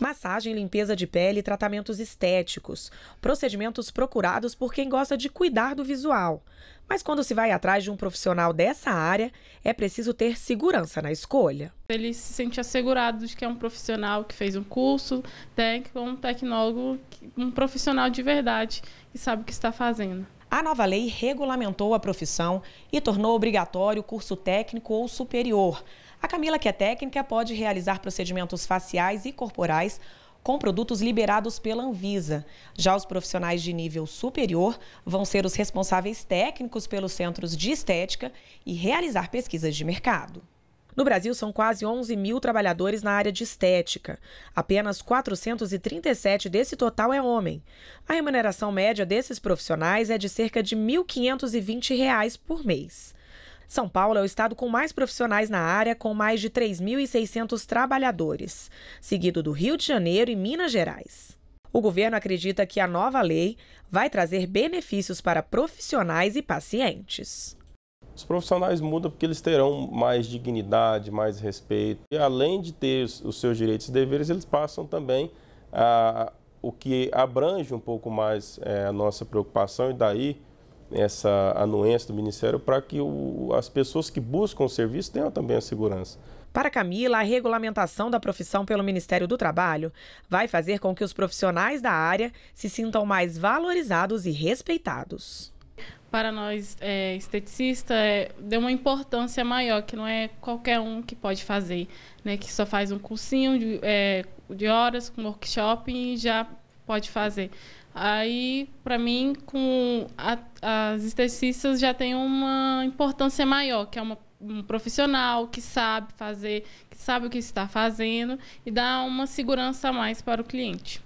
massagem, limpeza de pele e tratamentos estéticos, procedimentos procurados por quem gosta de cuidar do visual. Mas quando se vai atrás de um profissional dessa área, é preciso ter segurança na escolha. Ele se sente assegurado de que é um profissional que fez um curso, técnico, um tecnólogo, um profissional de verdade que sabe o que está fazendo. A nova lei regulamentou a profissão e tornou obrigatório o curso técnico ou superior. A Camila, que é técnica, pode realizar procedimentos faciais e corporais com produtos liberados pela Anvisa. Já os profissionais de nível superior vão ser os responsáveis técnicos pelos centros de estética e realizar pesquisas de mercado. No Brasil, são quase 11 mil trabalhadores na área de estética. Apenas 437 desse total é homem. A remuneração média desses profissionais é de cerca de R$ 1.520 por mês. São Paulo é o estado com mais profissionais na área, com mais de 3.600 trabalhadores, seguido do Rio de Janeiro e Minas Gerais. O governo acredita que a nova lei vai trazer benefícios para profissionais e pacientes. Os profissionais mudam porque eles terão mais dignidade, mais respeito. E além de ter os seus direitos e deveres, eles passam também a, o que abrange um pouco mais é, a nossa preocupação e daí essa anuência do Ministério para que o, as pessoas que buscam o serviço tenham também a segurança. Para Camila, a regulamentação da profissão pelo Ministério do Trabalho vai fazer com que os profissionais da área se sintam mais valorizados e respeitados para nós é, esteticista é, deu uma importância maior, que não é qualquer um que pode fazer, né? Que só faz um cursinho de, é, de horas, com um workshop e já pode fazer. Aí, para mim, com a, as esteticistas já tem uma importância maior, que é uma, um profissional que sabe fazer, que sabe o que está fazendo e dá uma segurança a mais para o cliente.